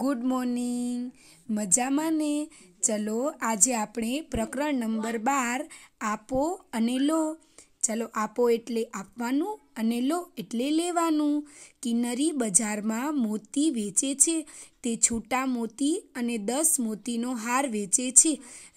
good morning મજામાં ને ચલો આજે આપણે પ્રકરણ નંબર બાર આપો અને લો ચલો આપો એટલે આપવાનું અને લો એટલે લેવાનું કિન્નરી બજારમાં મોતી વેચે છે તે છૂટા મોતી અને દસ મોતીનો હાર વેચે છે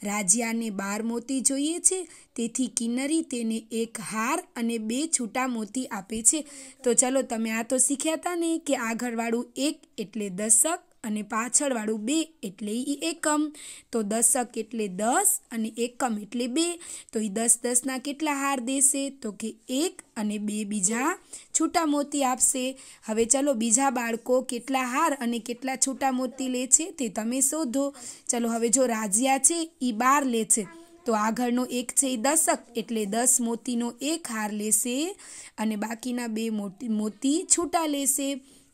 રાજીયાને બાર મોતી જોઈએ છે તેથી કિન્નરી તેને એક હાર અને બે છૂટા મોતી આપે છે તો ચલો તમે આ તો શીખ્યા હતા ને કે આગળવાળું એક એટલે દશક અને પાછળવાળું બે એટલે એ એકમ તો દશક એટલે દસ અને એકમ એટલે બે તો એ દસ દસના કેટલા હાર દેશે તો કે એક અને બે બીજા છૂટા મોતી આપશે હવે ચલો બીજા બાળકો કેટલા હાર અને કેટલા છૂટા મોતી લે છે તે તમે શોધો ચલો હવે જો રાજ્યા છે એ બાર લે છે તો આગળનો એક છે એ દશક એટલે દસ મોતીનો એક હાર લેશે અને બાકીના બે મોતી છૂટા લેશે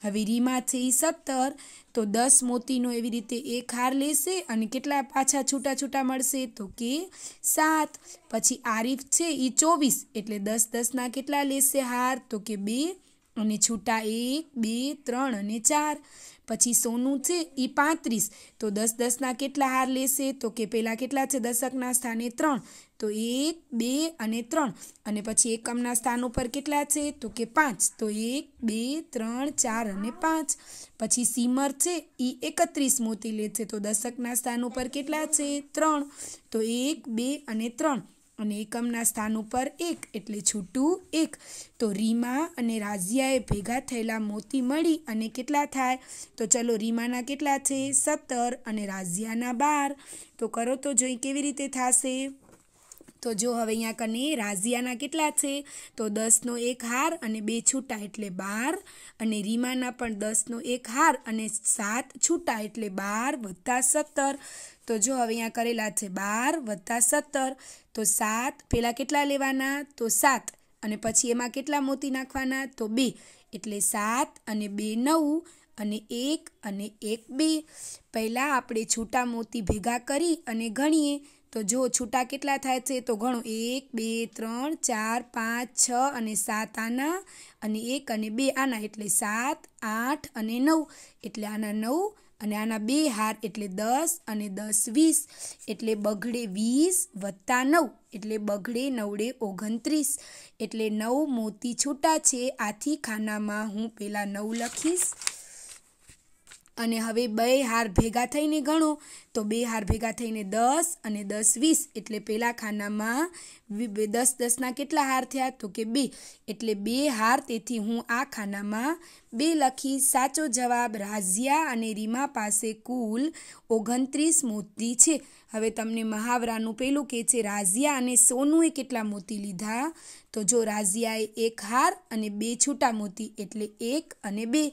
હવે રીમાં છે એ સત્તર તો દસ મોતીનો એવી રીતે એક હાર લેશે અને કેટલા પાછા છૂટા છૂટા મળશે તો કે સાત પછી આરીફ છે એ ચોવીસ એટલે દસ દસના કેટલા લેશે હાર તો કે બે અને છૂટા એક બે ત્રણ અને ચાર પછી સોનું છે એ પાંત્રીસ તો દસ દસના કેટલા હાર લેશે તો કે પહેલાં કેટલા છે દશકના સ્થાને ત્રણ તો એક બે અને ત્રણ અને પછી એકમના સ્થાન ઉપર કેટલા છે તો કે પાંચ તો એક બે ત્રણ ચાર અને પાંચ પછી સીમર છે એ એકત્રીસ મોતી લે છે તો દશકના સ્થાન ઉપર કેટલા છે ત્રણ તો એક બે અને ત્રણ અને એકમના સ્થાન ઉપર એક એટલે છૂટું એક તો રીમા અને રાઝિયાએ ભેગા થયેલા મોતી મળી અને કેટલા થાય તો ચલો રીમાના કેટલા છે સત્તર અને રાઝિયાના બાર તો કરો તો જોઈ કેવી રીતે થશે તો જો હવે અહીંયા કને રાઝિયાના કેટલા છે તો દસનો એક હાર અને બે છૂટા એટલે બાર અને રીમાના પણ દસનો એક હાર અને સાત છૂટા એટલે બાર વધતા સત્તર તો જો હવે અહીંયા કરેલા છે બાર વધતા સત્તર તો સાત પહેલાં કેટલા લેવાના તો સાત અને પછી એમાં કેટલા મોતી નાખવાના તો બે એટલે સાત અને બે નવ અને એક અને એક બે પહેલાં આપણે છૂટા મોતી ભેગા કરી અને ગણીએ તો જો છૂટા કેટલા થાય છે તો ઘણો એક બે ત્રણ ચાર પાંચ છ અને સાત આના અને એક અને બે આના એટલે સાત આઠ અને નવ એટલે આના નવ અને આના બે હાર એટલે દસ અને દસ વીસ એટલે બગડે વીસ વત્તા નવ એટલે બગડે નવડે ઓગણત્રીસ એટલે નવ મોતી છૂટા છે આથી ખાનામાં હું પહેલાં નવ લખીશ અને હવે બે હાર ભેગા થઈને ગણો તો બે હાર ભેગા થઈને દસ અને દસ વીસ એટલે પહેલાં ખાનામાં દસ દસના કેટલા હાર થયા તો કે બે એટલે બે હાર તેથી હું આ ખાનામાં બે લખી સાચો જવાબ રાઝિયા અને રીમા પાસે કુલ ઓગણત્રીસ મોતી છે હવે તમને મહાવરાનું પેલું કે છે રાઝિયા અને સોનુએ કેટલા મોતી લીધા તો જો રાઝિયાએ એક હાર અને બે છૂટા મોતી એટલે એક અને બે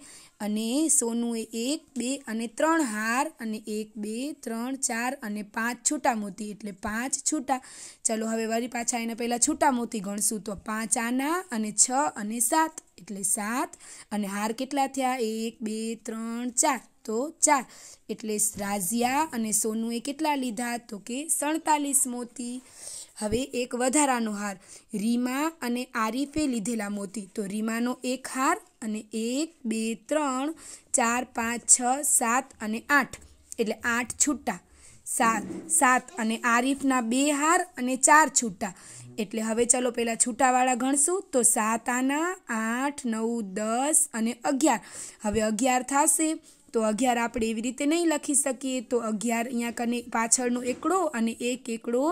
અને સોનુએ એક બે અને ત્રણ હાર અને એક બે ત્રણ ચાર અને પાંચ છૂટા મોતી એટલે પાંચ છૂટા ચલો હવે વળી પાછા એના પહેલાં છૂટા મોતી ગણશું તો પાંચ આના અને છ અને સાત એટલે સાત અને હાર કેટલા થયા એક બે ત્રણ ચાર તો ચાર એટલે રાઝિયા અને સોનુએ કેટલા લીધા તો કે સડતાલીસ મોતી હવે એક વધારાનો હાર રીમા અને આરીફે લીધેલા મોતી તો રીમાનો એક હાર અને એક બે ત્રણ ચાર પાંચ છ સાત અને આઠ એટલે આઠ છૂટા સાત સાત અને આરીફના બે હાર અને ચાર છૂટા એટલે હવે ચલો પહેલાં છૂટાવાળા ગણશું તો સાત આના આઠ નવ દસ અને અગિયાર હવે અગિયાર થશે તો અગિયાર આપણે એવી રીતે નહીં લખી શકીએ તો અગિયાર અહીંયા કને પાછળનો એકડો અને એક એકડો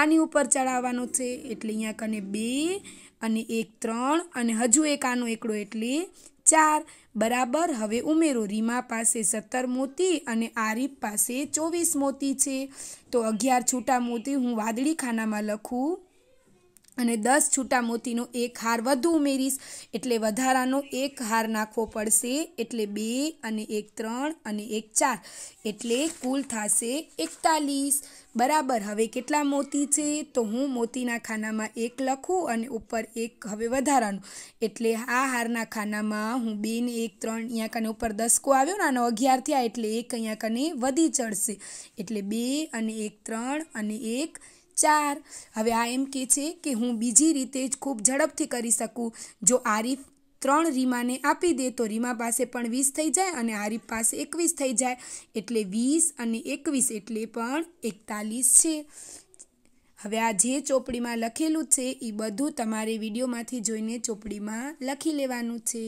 આની ઉપર ચડાવવાનો છે એટલે અહીંયા કને બે અને એક ત્રણ અને હજુ એક આનો એકડો એટલે ચાર બરાબર હવે ઉમેરો રીમા પાસે સત્તર મોતી અને આરીફ પાસે ચોવીસ મોતી છે તો અગિયાર છૂટા મોતી હું વાદળી ખાનામાં લખું અને દસ છૂટા મોતીનો એક હાર વધુ ઉમેરીશ એટલે વધારાનો એક હાર નાખવો પડશે એટલે બે અને એક ત્રણ અને એક ચાર એટલે કુલ થશે એકતાલીસ બરાબર હવે કેટલા મોતી છે તો હું મોતીના ખાનામાં એક લખું અને ઉપર એક હવે વધારાનું એટલે આ હારના ખાનામાં હું બે ને એક ત્રણ અહીંયા કને ઉપર દસકો આવ્યો ને આનો અગિયાર થયા એટલે એક અહીંયા કને વધી ચડશે એટલે બે અને એક ત્રણ અને એક ચાર હવે આ એમ કે છે કે હું બીજી રીતે જ ખૂબ ઝડપથી કરી શકું જો આરીફ ત્રણ રીમાને આપી દે તો રીમા પાસે પણ વીસ થઈ જાય અને આરીફ પાસે એકવીસ થઈ જાય એટલે વીસ અને એકવીસ એટલે પણ એકતાલીસ છે હવે આ જે ચોપડીમાં લખેલું છે એ બધું તમારે વિડીયોમાંથી જોઈને ચોપડીમાં લખી લેવાનું છે